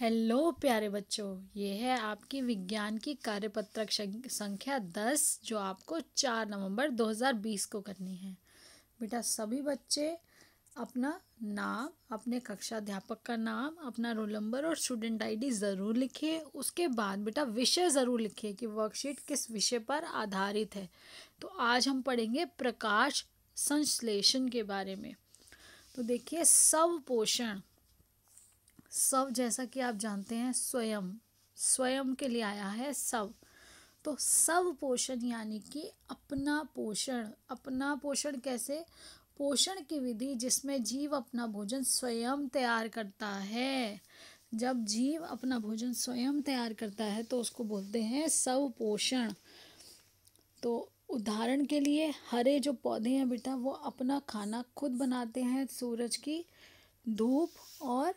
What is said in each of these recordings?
hello प्यारे बच्चों ये है आपकी विज्ञान की कार्यपत्रक संख्या दस जो आपको चार नवंबर 2020 को करनी है बेटा सभी बच्चे अपना नाम अपने कक्षा अध्यापक का नाम अपना रोल नंबर और स्टूडेंट आईडी ज़रूर लिखिए उसके बाद बेटा विषय ज़रूर लिखिए कि वर्कशीट किस विषय पर आधारित है तो आज हम पढ़ेंगे प्रकाश संश्लेषण के बारे में तो देखिए सब पोषण सब जैसा कि आप जानते हैं स्वयं स्वयं के लिए आया है सब तो सब पोषण यानी कि अपना पोषण अपना पोषण कैसे पोषण की विधि जिसमें जीव अपना भोजन स्वयं तैयार करता है जब जीव अपना भोजन स्वयं तैयार करता है तो उसको बोलते हैं सब पोषण तो उदाहरण के लिए हरे जो पौधे हैं बेटा वो अपना खाना खुद बनाते हैं सूरज की धूप और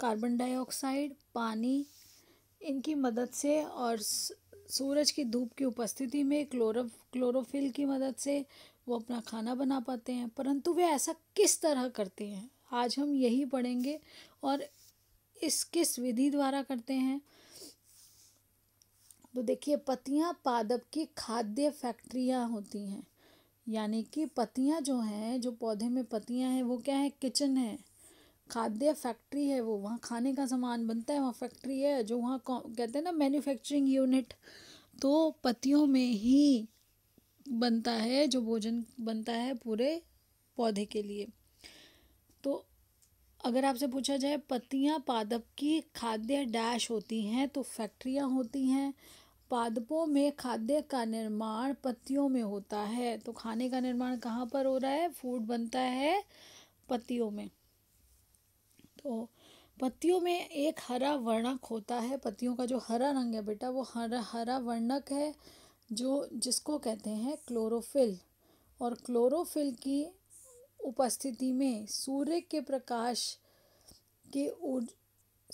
कार्बन डाइऑक्साइड पानी इनकी मदद से और सूरज की धूप की उपस्थिति में क्लोरो क्लोरोफिल की मदद से वो अपना खाना बना पाते हैं परंतु वे ऐसा किस तरह करते हैं आज हम यही पढ़ेंगे और इस किस विधि द्वारा करते हैं तो देखिए पतियाँ पादप की खाद्य फैक्ट्रियाँ होती हैं यानी कि पतियाँ जो हैं जो पौधे में पतियाँ हैं वो क्या है किचन है खाद्य फैक्ट्री है वो वहाँ खाने का सामान बनता है वहाँ फैक्ट्री है जो वहाँ कहते हैं ना मैन्युफैक्चरिंग यूनिट तो पतियों में ही बनता है जो भोजन बनता है पूरे पौधे के लिए तो अगर आपसे पूछा जाए पत्तियाँ पादप की खाद्य डैश होती हैं तो फैक्ट्रियाँ होती हैं पादपों में खाद्य का निर्माण पत्तियों में होता है तो खाने का निर्माण कहाँ पर हो रहा है फूड बनता है पत्तियों में तो पत्तियों में एक हरा वर्णक होता है पत्तियों का जो हरा रंग है बेटा वो हरा हरा वर्णक है जो जिसको कहते हैं क्लोरोफिल और क्लोरोफिल की उपस्थिति में सूर्य के प्रकाश के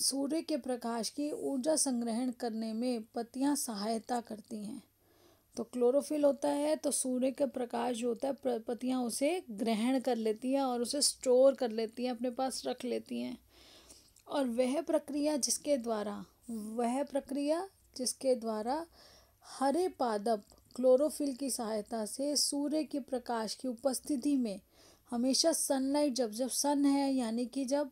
सूर्य के प्रकाश की ऊर्जा संग्रहण करने में पत्तियां सहायता करती हैं तो क्लोरोफिल होता है तो सूर्य का प्रकाश जो होता है पत्तियाँ उसे ग्रहण कर लेती हैं और उसे स्टोर कर लेती हैं अपने पास रख लेती हैं और वह प्रक्रिया जिसके द्वारा वह प्रक्रिया जिसके द्वारा हरे पादप क्लोरोफिल की सहायता से सूर्य के प्रकाश की उपस्थिति में हमेशा सनलाइट जब जब सन है यानी कि जब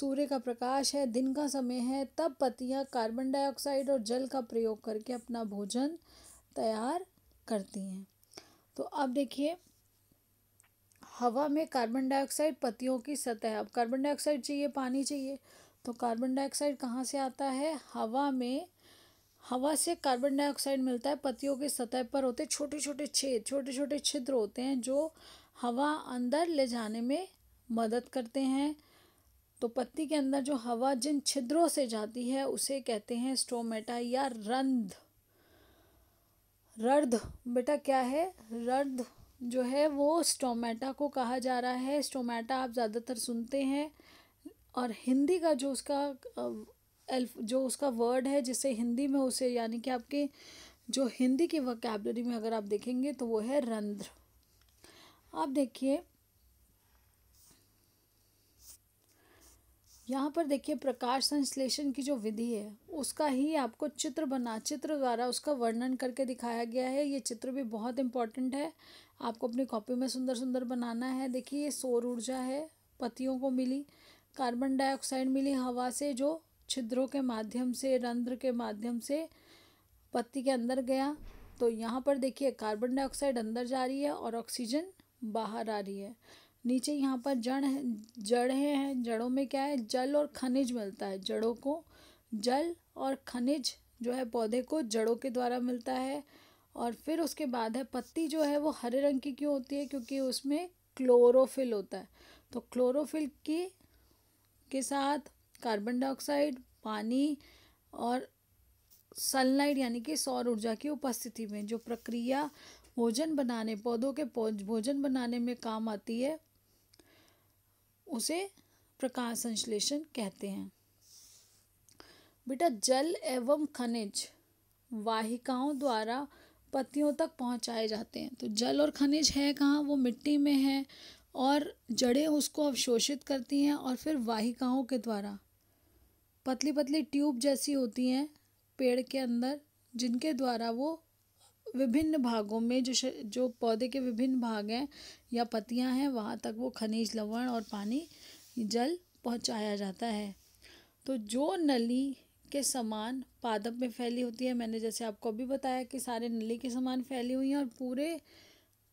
सूर्य का प्रकाश है दिन का समय है तब पत्तियाँ कार्बन डाइऑक्साइड और जल का प्रयोग करके अपना भोजन तैयार करती हैं तो अब देखिए हवा में कार्बन डाइऑक्साइड पतियों की सतह अब कार्बन डाइऑक्साइड चाहिए पानी चाहिए तो कार्बन डाइऑक्साइड कहाँ से आता है हवा में हवा से कार्बन डाइऑक्साइड मिलता है पतियों की सतह पर होते छोटे छोटे छेद छोटे छोटे छिद्र होते हैं जो हवा अंदर ले जाने में मदद करते हैं तो पत्ती के अंदर जो हवा जिन छिद्रों से जाती है उसे कहते हैं स्टोमेटा या रंध रर्ध बेटा क्या है रर्ध जो है वो स्टोमेटा को कहा जा रहा है स्टोमेटा आप ज़्यादातर सुनते हैं और हिंदी का जो उसका एल्फ जो उसका वर्ड है जिसे हिंदी में उसे यानी कि आपके जो हिंदी की वकेबलरी में अगर आप देखेंगे तो वो है रंध्र आप देखिए यहाँ पर देखिए प्रकाश संश्लेषण की जो विधि है उसका ही आपको चित्र बना चित्र द्वारा उसका वर्णन करके दिखाया गया है ये चित्र भी बहुत इंपॉर्टेंट है आपको अपनी कॉपी में सुंदर सुंदर बनाना है देखिए ये सौर ऊर्जा है पतियों को मिली कार्बन डाइऑक्साइड मिली हवा से जो छिद्रों के माध्यम से रंध्र के माध्यम से पत्ती के अंदर गया तो यहाँ पर देखिए कार्बन डाइऑक्साइड अंदर जा रही है और ऑक्सीजन बाहर आ रही है नीचे यहाँ पर जड़ है जड़ें हैं जड़ों में क्या है जल और खनिज मिलता है जड़ों को जल और खनिज जो है पौधे को जड़ों के द्वारा मिलता है और फिर उसके बाद है पत्ती जो है वो हरे रंग की क्यों होती है क्योंकि उसमें क्लोरोफिल होता है तो क्लोरोफिल की के साथ कार्बन डाइऑक्साइड पानी और सनलाइट यानी कि सौर ऊर्जा की उपस्थिति में जो प्रक्रिया भोजन बनाने पौधों के भोजन बनाने में काम आती है उसे प्रकाश संश्लेषण कहते हैं बेटा जल एवं खनिज वाहिकाओं द्वारा पत्तियों तक पहुंचाए जाते हैं तो जल और खनिज है कहाँ वो मिट्टी में है और जड़ें उसको अवशोषित करती हैं और फिर वाहिकाओं के द्वारा पतली पतली ट्यूब जैसी होती हैं पेड़ के अंदर जिनके द्वारा वो विभिन्न भागों में जो जो पौधे के विभिन्न भाग हैं या पत्तियां हैं वहाँ तक वो खनिज लवण और पानी जल पहुँचाया जाता है तो जो नली के समान पादप में फैली होती है मैंने जैसे आपको अभी बताया कि सारे नली के समान फैली हुई हैं और पूरे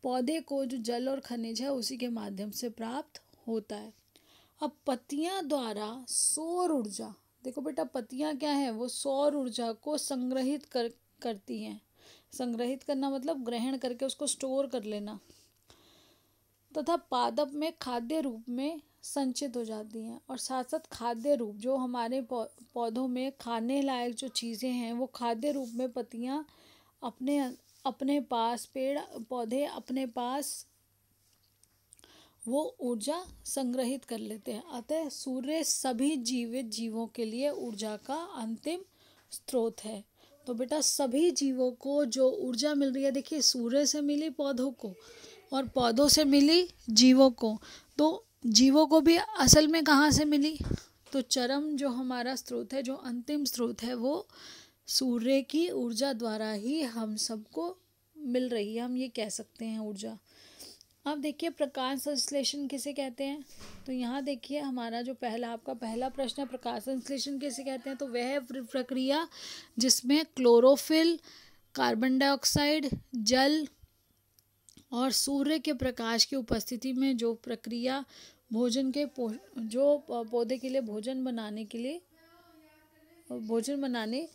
पौधे को जो जल और खनिज है उसी के माध्यम से प्राप्त होता है अब पत्तियां द्वारा सौर ऊर्जा देखो बेटा पत्तियां क्या हैं वो सौर ऊर्जा को संग्रहित कर करती हैं संग्रहित करना मतलब ग्रहण करके उसको स्टोर कर लेना तथा पादप में खाद्य रूप में संचित हो जाती हैं और साथ साथ खाद्य रूप जो हमारे पौधों में खाने लायक जो चीज़ें हैं वो खाद्य रूप में पत्तियाँ अपने अपने पास पेड़ पौधे अपने पास वो ऊर्जा संग्रहित कर लेते हैं अतः सूर्य सभी जीवित जीवों के लिए ऊर्जा का अंतिम स्रोत है तो बेटा सभी जीवों को जो ऊर्जा मिल रही है देखिए सूर्य से मिली पौधों को और पौधों से मिली जीवों को तो जीवों को भी असल में कहाँ से मिली तो चरम जो हमारा स्रोत है जो अंतिम स्रोत है वो सूर्य की ऊर्जा द्वारा ही हम सबको मिल रही है हम ये कह सकते हैं ऊर्जा अब देखिए प्रकाश संश्लेषण किसे कहते हैं तो यहाँ देखिए हमारा जो पहला आपका पहला प्रश्न है प्रकाश संश्लेषण किसे कहते हैं तो वह प्रक्रिया जिसमें क्लोरोफिल कार्बन डाइऑक्साइड जल और सूर्य के प्रकाश की उपस्थिति में जो प्रक्रिया भोजन के पो, जो पौधे के लिए भोजन बनाने के लिए भोजन बनाने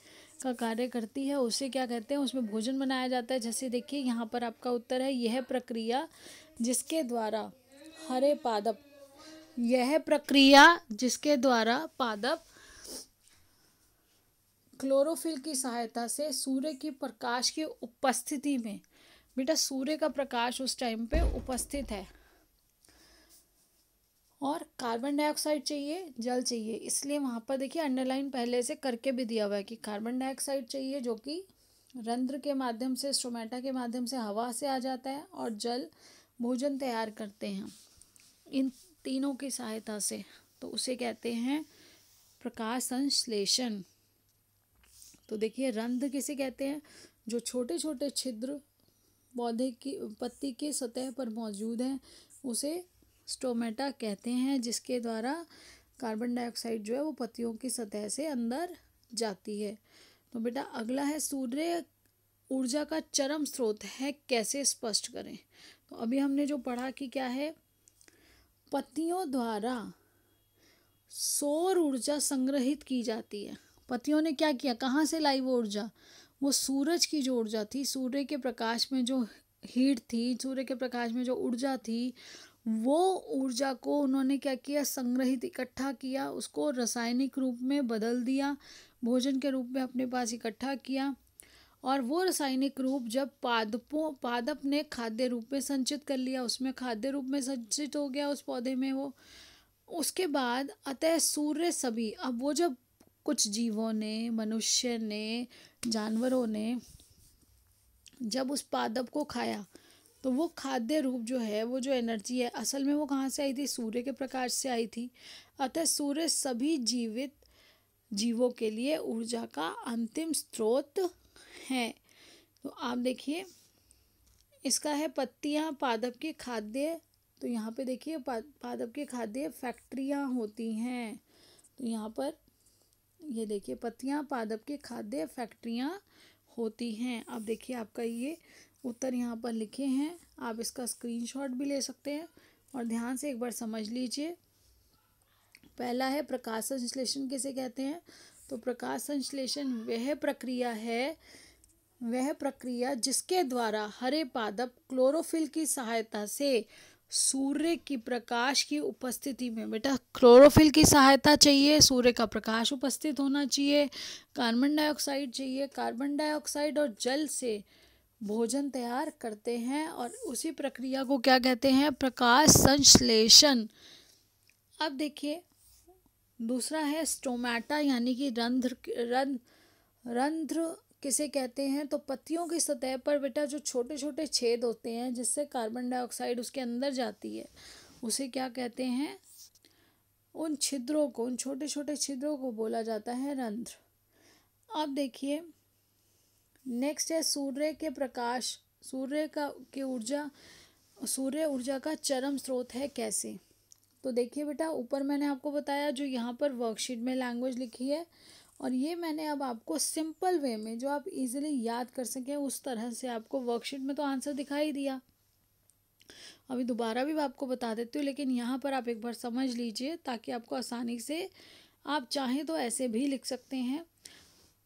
का कार्य करती है उसे क्या कहते हैं उसमें भोजन बनाया जाता है जैसे देखिए यहाँ पर आपका उत्तर है यह प्रक्रिया जिसके द्वारा हरे पादप यह प्रक्रिया जिसके द्वारा पादप क्लोरोफिल की सहायता से सूर्य की प्रकाश की उपस्थिति में बेटा सूर्य का प्रकाश उस टाइम पे उपस्थित है और कार्बन डाइऑक्साइड चाहिए जल चाहिए इसलिए वहाँ पर देखिए अंडरलाइन पहले से करके भी दिया हुआ है कि कार्बन डाइऑक्साइड चाहिए जो कि रंध्र के माध्यम से स्टोमेटा के माध्यम से हवा से आ जाता है और जल भोजन तैयार करते हैं इन तीनों की सहायता से तो उसे कहते हैं प्रकाश संश्लेषण तो देखिए रंध्र किसे कहते हैं जो छोटे छोटे छिद्र पौधे की पत्ती के सतह पर मौजूद हैं उसे स्टोमेटा कहते हैं जिसके द्वारा कार्बन डाइऑक्साइड जो है वो पत्तियों की सतह से अंदर जाती है तो बेटा अगला है सूर्य ऊर्जा का चरम स्रोत है कैसे स्पष्ट करें तो अभी हमने जो पढ़ा कि क्या है पत्तियों द्वारा सौर ऊर्जा संग्रहित की जाती है पतियों ने क्या किया कहाँ से लाई वो ऊर्जा वो सूरज की जो ऊर्जा थी सूर्य के प्रकाश में जो हीट थी सूर्य के प्रकाश में जो ऊर्जा थी वो ऊर्जा को उन्होंने क्या किया संग्रहित इकट्ठा किया उसको रासायनिक रूप में बदल दिया भोजन के रूप में अपने पास इकट्ठा किया और वो रासायनिक रूप जब पादपों पादप ने खाद्य रूप में संचित कर लिया उसमें खाद्य रूप में संचित हो गया उस पौधे में वो उसके बाद अतः सूर्य सभी अब वो जब कुछ जीवों ने मनुष्य ने जानवरों ने जब उस पादप को खाया तो वो खाद्य रूप जो है वो जो एनर्जी है असल में वो कहाँ से आई थी सूर्य के प्रकाश से आई थी अतः सूर्य सभी जीवित जीवों के लिए ऊर्जा का अंतिम स्रोत है तो आप देखिए इसका है पत्तियाँ पादप के खाद्य तो यहाँ पे देखिए पादप के खाद्य फैक्ट्रियाँ होती हैं तो यहाँ पर ये देखिए पत्तियाँ पादप के खाद्य फैक्ट्रियाँ होती हैं अब देखिए आपका ये उत्तर यहाँ पर लिखे हैं आप इसका स्क्रीनशॉट भी ले सकते हैं और ध्यान से एक बार समझ लीजिए पहला है प्रकाश संश्लेषण किसे कहते हैं तो प्रकाश संश्लेषण वह प्रक्रिया है वह प्रक्रिया जिसके द्वारा हरे पादप क्लोरोफिल की सहायता से सूर्य की प्रकाश की उपस्थिति में बेटा क्लोरोफिल की सहायता चाहिए सूर्य का प्रकाश उपस्थित होना चाहिए कार्बन डाइऑक्साइड चाहिए कार्बन डाइऑक्साइड और जल से भोजन तैयार करते हैं और उसी प्रक्रिया को क्या कहते हैं प्रकाश संश्लेषण अब देखिए दूसरा है स्टोमेटा यानी कि रंध्र रंध्र रंध्र किसे कहते हैं तो पत्तियों की सतह पर बेटा जो छोटे छोटे छेद होते हैं जिससे कार्बन डाइऑक्साइड उसके अंदर जाती है उसे क्या कहते हैं उन छिद्रों को उन छोटे छोटे छिद्रों को बोला जाता है रंध्र अब देखिए नेक्स्ट है सूर्य के प्रकाश सूर्य का की ऊर्जा सूर्य ऊर्जा का चरम स्रोत है कैसे तो देखिए बेटा ऊपर मैंने आपको बताया जो यहाँ पर वर्कशीट में लैंग्वेज लिखी है और ये मैंने अब आपको सिंपल वे में जो आप इजीली याद कर सकें उस तरह से आपको वर्कशीट में तो आंसर दिखाई दिया अभी दोबारा भी आपको बता देती हूँ लेकिन यहाँ पर आप एक बार समझ लीजिए ताकि आपको आसानी से आप चाहें तो ऐसे भी लिख सकते हैं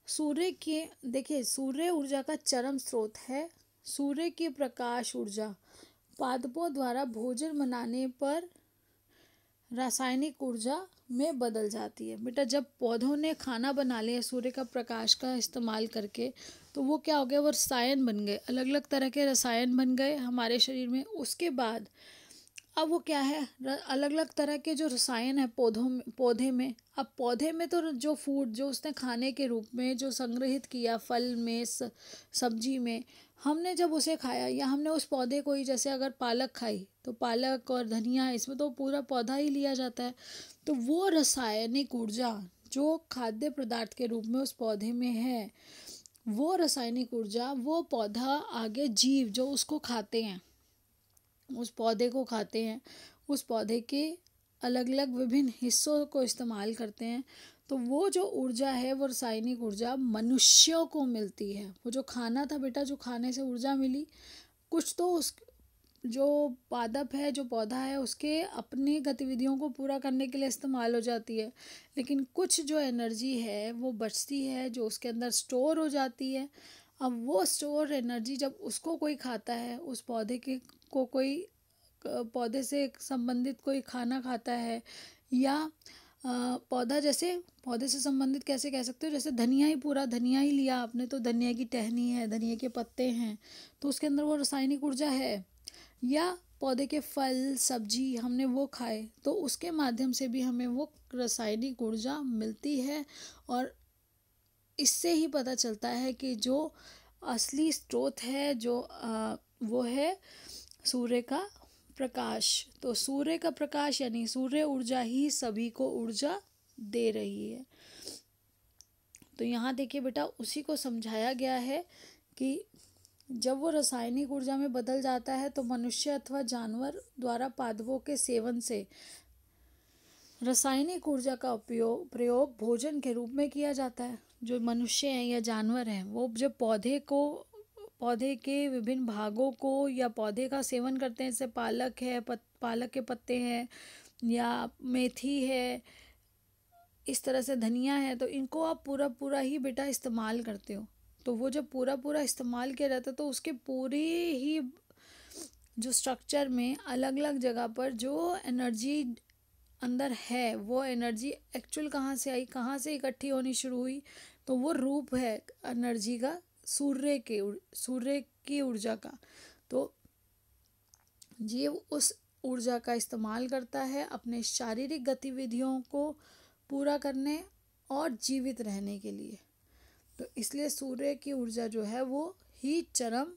सूर्य के देखिए सूर्य ऊर्जा का चरम स्रोत है सूर्य के प्रकाश ऊर्जा पादपों द्वारा भोजन बनाने पर रासायनिक ऊर्जा में बदल जाती है बेटा जब पौधों ने खाना बना लिया सूर्य का प्रकाश का इस्तेमाल करके तो वो क्या हो गया वो रसायन बन गए अलग अलग तरह के रसायन बन गए हमारे शरीर में उसके बाद अब वो क्या है अलग अलग तरह के जो रसायन है पौधों में पौधे में अब पौधे में तो जो फूड जो उसने खाने के रूप में जो संग्रहित किया फल में सब्जी में हमने जब उसे खाया या हमने उस पौधे को ही जैसे अगर पालक खाई तो पालक और धनिया इसमें तो पूरा पौधा ही लिया जाता है तो वो रासायनिक ऊर्जा जो खाद्य पदार्थ के रूप में उस पौधे में है वो रासायनिक ऊर्जा वो पौधा आगे जीव जो उसको खाते हैं उस पौधे को खाते हैं उस पौधे के अलग अलग विभिन्न हिस्सों को इस्तेमाल करते हैं तो वो जो ऊर्जा है वो रासायनिक ऊर्जा मनुष्यों को मिलती है वो जो खाना था बेटा जो खाने से ऊर्जा मिली कुछ तो उस जो पादप है जो पौधा है उसके अपनी गतिविधियों को पूरा करने के लिए इस्तेमाल हो जाती है लेकिन कुछ जो एनर्जी है वो बचती है जो उसके अंदर स्टोर हो जाती है अब वो स्टोर एनर्जी जब उसको कोई खाता है उस पौधे के को कोई पौधे से संबंधित कोई खाना खाता है या पौधा जैसे पौधे से संबंधित कैसे कह सकते हो जैसे धनिया ही पूरा धनिया ही लिया आपने तो धनिया की टहनी है धनिया के पत्ते हैं तो उसके अंदर वो रासायनिक ऊर्जा है या पौधे के फल सब्जी हमने वो खाए तो उसके माध्यम से भी हमें वो रासायनिक ऊर्जा मिलती है और इससे ही पता चलता है कि जो असली स्रोत है जो आ, वो है सूर्य का प्रकाश तो सूर्य का प्रकाश यानी सूर्य ऊर्जा ही सभी को ऊर्जा दे रही है तो यहाँ देखिए बेटा उसी को समझाया गया है कि जब वो रासायनिक ऊर्जा में बदल जाता है तो मनुष्य अथवा जानवर द्वारा पादपों के सेवन से रासायनिक ऊर्जा का उपयोग प्रयोग भोजन के रूप में किया जाता है जो मनुष्य हैं या जानवर हैं वो जब पौधे को पौधे के विभिन्न भागों को या पौधे का सेवन करते हैं जैसे पालक है पत, पालक के पत्ते हैं या मेथी है इस तरह से धनिया है तो इनको आप पूरा पूरा ही बेटा इस्तेमाल करते हो तो वो जब पूरा पूरा इस्तेमाल किया जाता है तो उसके पूरे ही जो स्ट्रक्चर में अलग अलग जगह पर जो एनर्जी अंदर है वो एनर्जी एक्चुअल कहाँ से आई कहाँ से इकट्ठी होनी शुरू हुई तो वो रूप है एनर्जी का सूर्य के सूर्य की ऊर्जा का तो जीव उस ऊर्जा का इस्तेमाल करता है अपने शारीरिक गतिविधियों को पूरा करने और जीवित रहने के लिए तो इसलिए सूर्य की ऊर्जा जो है वो ही चरम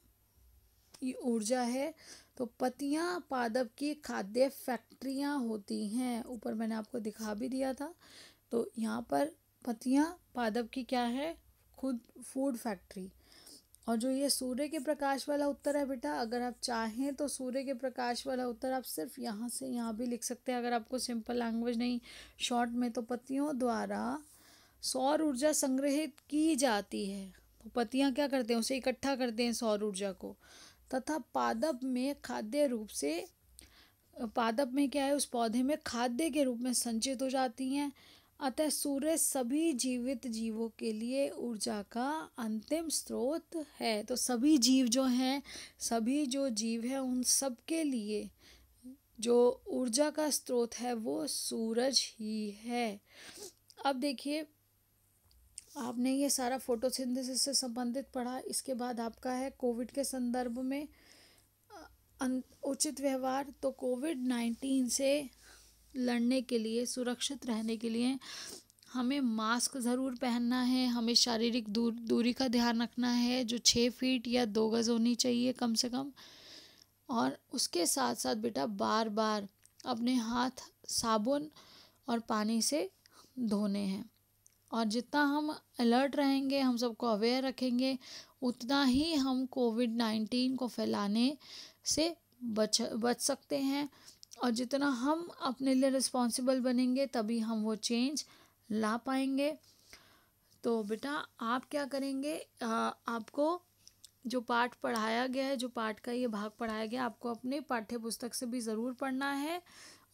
ऊर्जा है तो पतियाँ पादप की खाद्य फैक्ट्रियाँ होती हैं ऊपर मैंने आपको दिखा भी दिया था तो यहाँ पर पतियाँ पादप की क्या है खुद फूड फैक्ट्री और जो ये सूर्य के प्रकाश वाला उत्तर है बेटा अगर आप चाहें तो सूर्य के प्रकाश वाला उत्तर आप सिर्फ यहाँ से यहाँ भी लिख सकते हैं अगर आपको सिंपल लैंग्वेज नहीं शॉर्ट में तो पतियों द्वारा सौर ऊर्जा संग्रहित की जाती है तो पतियाँ क्या करते हैं उसे इकट्ठा करते हैं सौर ऊर्जा को तथा पादप में खाद्य रूप से पादप में क्या है उस पौधे में खाद्य के रूप में संचित हो जाती हैं अतः सूर्य सभी जीवित जीवों के लिए ऊर्जा का अंतिम स्रोत है तो सभी जीव जो हैं सभी जो जीव हैं उन सब के लिए जो ऊर्जा का स्रोत है वो सूरज ही है अब देखिए आपने ये सारा फोटोसिंथेसिस से संबंधित पढ़ा इसके बाद आपका है कोविड के संदर्भ में अं, उचित व्यवहार तो कोविड नाइन्टीन से लड़ने के लिए सुरक्षित रहने के लिए हमें मास्क ज़रूर पहनना है हमें शारीरिक दूर दूरी का ध्यान रखना है जो छः फीट या दो गज़ होनी चाहिए कम से कम और उसके साथ साथ बेटा बार बार अपने हाथ साबुन और पानी से धोने हैं और जितना हम अलर्ट रहेंगे हम सबको अवेयर रखेंगे उतना ही हम कोविड नाइन्टीन को फैलाने से बच बच सकते हैं और जितना हम अपने लिए रिस्पॉन्सिबल बनेंगे तभी हम वो चेंज ला पाएंगे तो बेटा आप क्या करेंगे आ, आपको जो पाठ पढ़ाया गया है जो पाठ का ये भाग पढ़ाया गया आपको अपने पाठ्य पुस्तक से भी ज़रूर पढ़ना है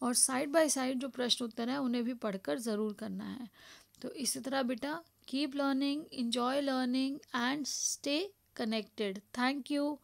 और साइड बाय साइड जो प्रश्न उत्तर है उन्हें भी पढ़कर ज़रूर करना है तो इसी तरह बेटा keep learning enjoy learning and stay connected thank you